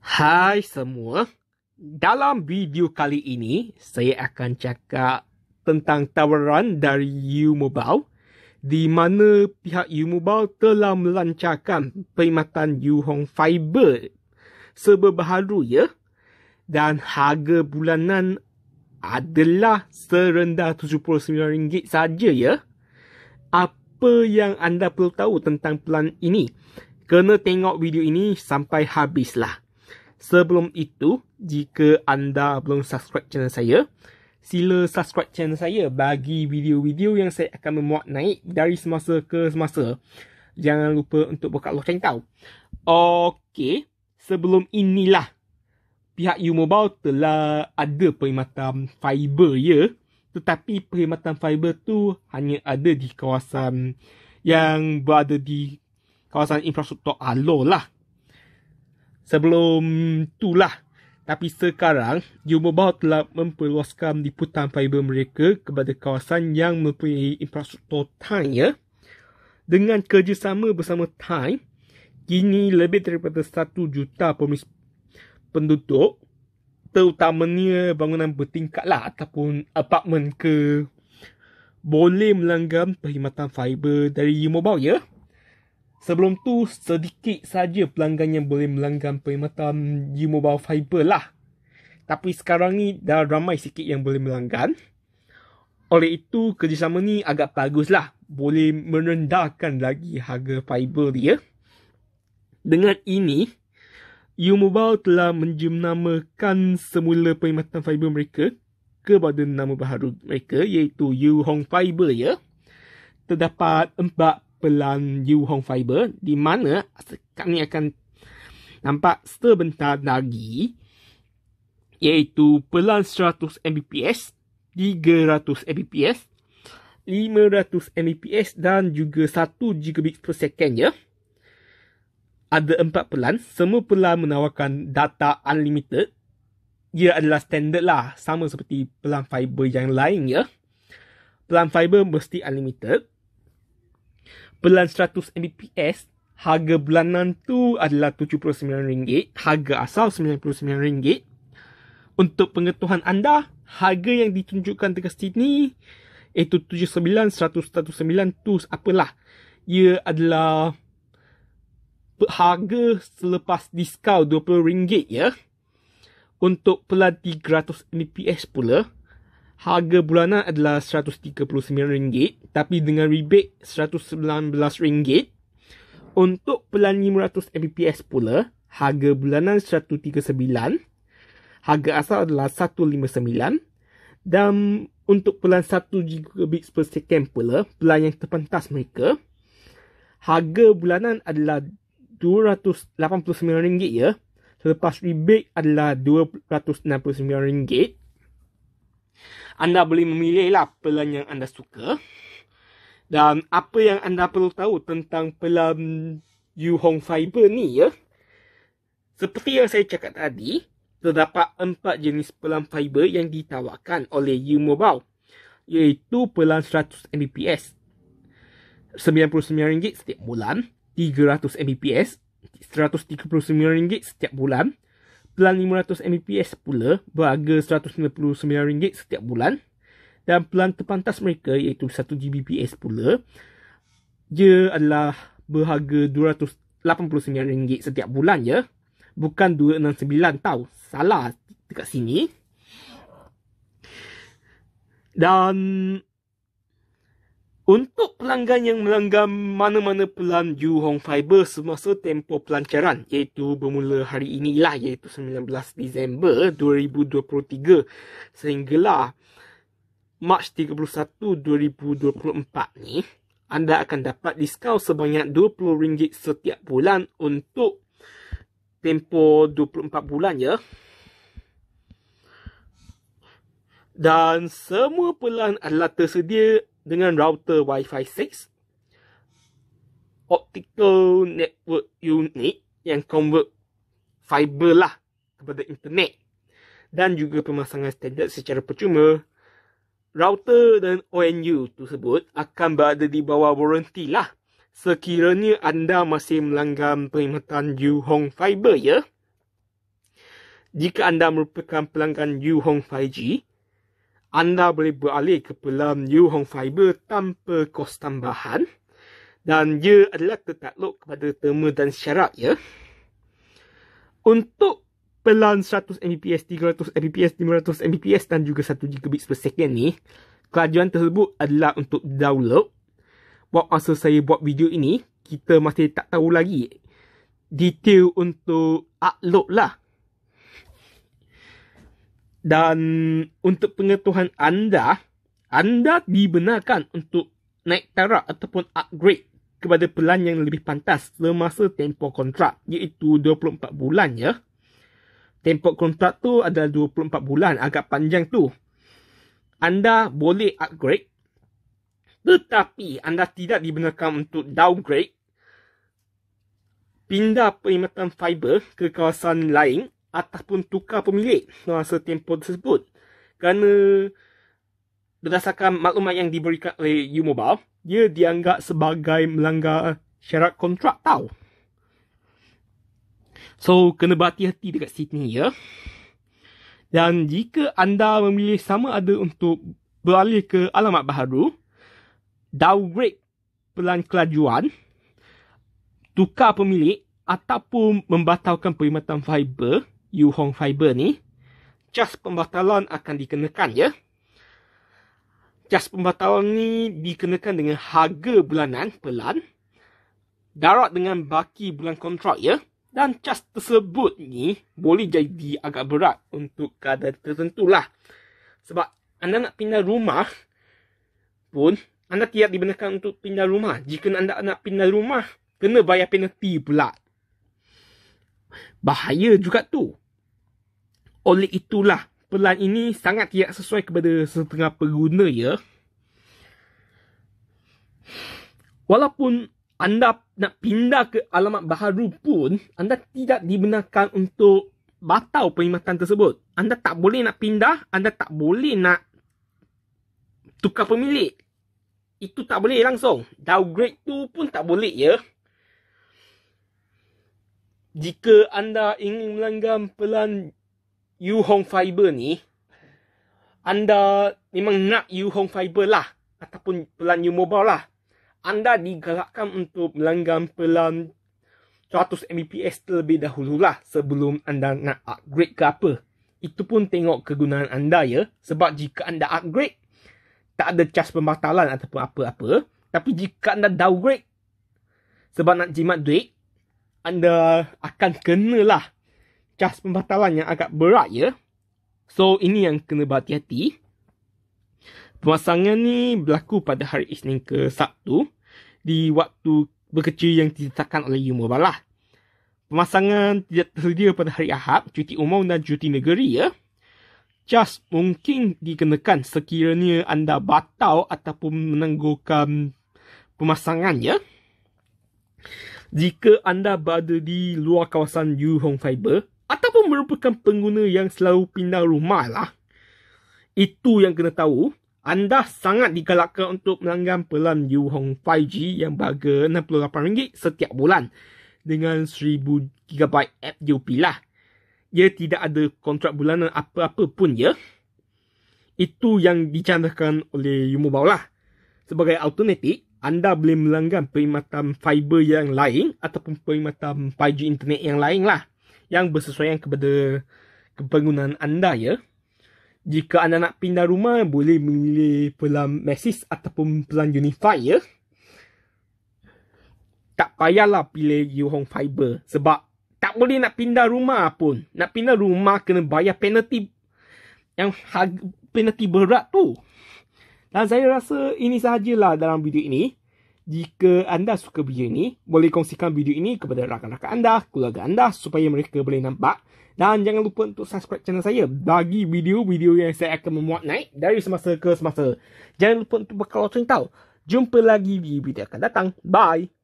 Hai semua. Dalam video kali ini, saya akan cakap tentang tawaran dari U-Mobile di mana pihak U-Mobile telah melancarkan perkhidmatan u Hong Fiber serba baharu ya. Dan harga bulanan adalah serendah RM79 saja ya. Apa yang anda perlu tahu tentang pelan ini? Kena tengok video ini sampai habislah. Sebelum itu, jika anda belum subscribe channel saya, sila subscribe channel saya bagi video-video yang saya akan memuat naik dari semasa ke semasa. Jangan lupa untuk buka loceng tau. Okey, sebelum inilah pihak U Mobile telah ada perkhidmatan fiber ya. Tetapi perkhidmatan fiber tu hanya ada di kawasan yang berada di kawasan infrastruktur Alor lah sebelum tu lah, Tapi sekarang, Jumbo Bau telah memperluaskan liputan fiber mereka kepada kawasan yang mempunyai infrastruktur Thai ya. Dengan kerjasama bersama Thai, kini lebih daripada 1 juta pemis penduduk terutamanya bangunan bertingkat lah ataupun apartmen ke boleh melanggar perkhidmatan fiber dari Jumbo Bau ya. Sebelum tu, sedikit saja pelanggan yang boleh melanggan perkhidmatan G-Mobile Fiber lah. Tapi sekarang ni dah ramai sikit yang boleh melanggan. Oleh itu, kerjasama ni agak bagus lah. Boleh merendahkan lagi harga fiber dia. Dengan ini, U-Mobile telah menjemnamakan semula perkhidmatan fiber mereka kepada nama baharu mereka iaitu U-Hong Fiber ya. Terdapat empat pelan Hong Fiber di mana kami akan nampak sebentar lagi iaitu pelan 100 Mbps, 300 Mbps, 500 Mbps dan juga 1 gigabit per second ya. Ada empat pelan, semua pelan menawarkan data unlimited. Ia adalah standard lah, sama seperti pelan fiber yang lain ya. Pelan fiber mesti unlimited pelan 100 Mbps harga bulanan tu adalah RM79 harga asal RM99 untuk pengetahuan anda harga yang ditunjukkan dekat sini iaitu 79 100 109 tu apalah ia adalah harga selepas diskaun RM20 ya untuk pelan 300 Mbps pula harga bulanan adalah RM139 tapi dengan rebate RM119 untuk pelan 500mbps pula harga bulanan RM139 harga asal adalah RM159 dan untuk pelan 1GB per second pula pelan yang terpentas mereka harga bulanan adalah RM289 ya selepas rebate adalah RM269 anda boleh memilihlah pelan yang anda suka dan apa yang anda perlu tahu tentang pelan Yu Hong Fiber ni ya seperti yang saya cakap tadi terdapat empat jenis pelan fiber yang ditawarkan oleh Yu Mobile iaitu pelan 100 Mbps RM99 setiap bulan 300 Mbps RM139 setiap bulan plan 500 Mbps pula berharga RM159 setiap bulan dan pelan terpantas mereka iaitu 1 Gbps pula dia adalah berharga RM289 setiap bulan ya bukan 269 tau salah dekat sini dan untuk pelanggan yang melanggar mana-mana pelan Yu Hong Fiber semasa tempo pelancaran iaitu bermula hari inilah iaitu 19 Disember 2023 sehinggalah Mac 31 2024 ni anda akan dapat diskaun sebanyak RM20 setiap bulan untuk tempoh 24 bulan ya. Dan semua pelan adalah tersedia dengan router Wi-Fi 6 optical network unit yang convert fiber lah kepada internet dan juga pemasangan standard secara percuma router dan ONU tersebut akan berada di bawah waranti lah sekiranya anda masih melanggar perkhidmatan Yuhong Fiber ya jika anda merupakan pelanggan Yuhong 5G anda boleh beralih ke pelan New Hong Fiber tanpa kos tambahan dan ia adalah tertakluk kepada terma dan syarat ya. Untuk pelan 100 Mbps, 300 Mbps, 500 Mbps dan juga 1 Gigabit per second ni, kelajuan tersebut adalah untuk download. Buat masa saya buat video ini, kita masih tak tahu lagi detail untuk upload lah. Dan untuk pengetahuan anda, anda dibenarkan untuk naik tarak ataupun upgrade kepada pelan yang lebih pantas semasa tempoh kontrak iaitu 24 bulan ya. Tempoh kontrak tu adalah 24 bulan agak panjang tu. Anda boleh upgrade tetapi anda tidak dibenarkan untuk downgrade pindah perkhidmatan fiber ke kawasan lain ataupun tukar pemilik semasa tempoh tersebut. Kerana berdasarkan maklumat yang diberikan oleh U-Mobile, dia dianggap sebagai melanggar syarat kontrak tau. So, kena berhati-hati dekat sini ya. Dan jika anda memilih sama ada untuk beralih ke alamat baharu, downgrade pelan kelajuan, tukar pemilik ataupun membatalkan perkhidmatan fiber, Yu Hong Fiber ni, cas pembatalan akan dikenakan ya. Cas pembatalan ni dikenakan dengan harga bulanan pelan darat dengan baki bulan kontrak ya. Dan cas tersebut ni boleh jadi agak berat untuk kadar tertentu lah. Sebab anda nak pindah rumah pun anda tidak dibenarkan untuk pindah rumah. Jika anda nak pindah rumah, kena bayar penalti pula Bahaya juga tu. Oleh itulah, pelan ini sangat tidak sesuai kepada setengah pengguna ya. Walaupun anda nak pindah ke alamat baharu pun, anda tidak dibenarkan untuk batal perkhidmatan tersebut. Anda tak boleh nak pindah, anda tak boleh nak tukar pemilik. Itu tak boleh langsung. Downgrade tu pun tak boleh ya jika anda ingin melanggar pelan Yu Hong Fiber ni, anda memang nak Yu Hong Fiber lah ataupun pelan Yu Mobile lah. Anda digalakkan untuk melanggar pelan 100 Mbps terlebih dahulu lah sebelum anda nak upgrade ke apa. Itu pun tengok kegunaan anda ya. Sebab jika anda upgrade, tak ada charge pembatalan ataupun apa-apa. Tapi jika anda downgrade sebab nak jimat duit, anda akan kena lah cas pembatalan yang agak berat ya. So ini yang kena berhati-hati. Pemasangan ni berlaku pada hari Isnin ke Sabtu di waktu bekerja yang ditetapkan oleh Yumo Balah. Pemasangan tidak tersedia pada hari Ahad, cuti umum dan cuti negeri ya. Cas mungkin dikenakan sekiranya anda batal ataupun menangguhkan pemasangannya jika anda berada di luar kawasan New Home Fiber ataupun merupakan pengguna yang selalu pindah rumah lah, itu yang kena tahu, anda sangat digalakkan untuk melanggan pelan New Home 5G yang berharga RM68 setiap bulan dengan 1000GB app UP lah. Ia tidak ada kontrak bulanan apa-apa pun ya. Itu yang dicandakan oleh u lah. Sebagai alternatif, anda boleh melanggan perkhidmatan fiber yang lain ataupun perkhidmatan 5G internet yang lain lah yang bersesuaian kepada kepenggunaan anda ya. Jika anda nak pindah rumah, boleh memilih pelan Mesis ataupun pelan Unify ya. Tak payahlah pilih Yuhong Fiber sebab tak boleh nak pindah rumah pun. Nak pindah rumah kena bayar penalty yang harga penalty berat tu. Dan saya rasa ini sahajalah dalam video ini. Jika anda suka video ini, boleh kongsikan video ini kepada rakan-rakan anda, keluarga anda supaya mereka boleh nampak. Dan jangan lupa untuk subscribe channel saya bagi video-video yang saya akan memuat naik dari semasa ke semasa. Jangan lupa untuk berkata lonceng tau. Jumpa lagi di video akan datang. Bye!